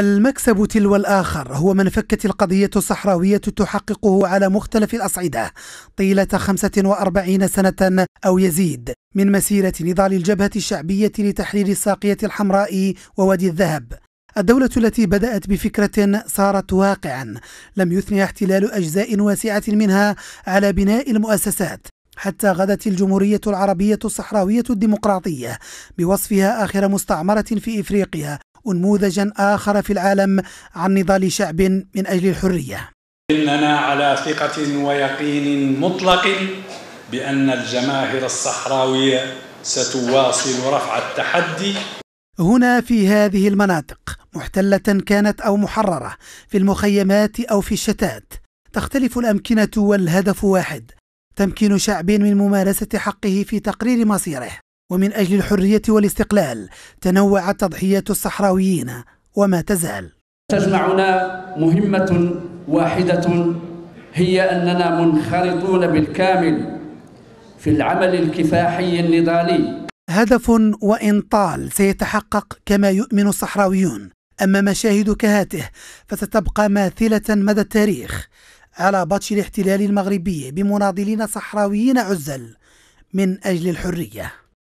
المكسب تلو الآخر هو من فكت القضية الصحراوية تحققه على مختلف الأصعدة طيلة 45 سنة أو يزيد من مسيرة نضال الجبهة الشعبية لتحرير الساقية الحمراء ووادي الذهب الدولة التي بدأت بفكرة صارت واقعا لم يثني احتلال أجزاء واسعة منها على بناء المؤسسات حتى غدت الجمهورية العربية الصحراوية الديمقراطية بوصفها آخر مستعمرة في إفريقيا ونموذجا آخر في العالم عن نضال شعب من أجل الحرية إننا على ثقة ويقين مطلق بأن الجماهير الصحراوية ستواصل رفع التحدي هنا في هذه المناطق محتلة كانت أو محررة في المخيمات أو في الشتات تختلف الأمكنة والهدف واحد تمكين شعب من ممارسة حقه في تقرير مصيره ومن أجل الحرية والاستقلال تنوعت تضحيات الصحراويين وما تزال تجمعنا مهمة واحدة هي أننا منخرطون بالكامل في العمل الكفاحي النضالي هدف وإن طال سيتحقق كما يؤمن الصحراويون أما مشاهد كهاته فستبقى ماثلة مدى التاريخ على بطش الاحتلال المغربي بمناضلين صحراويين عزل من أجل الحرية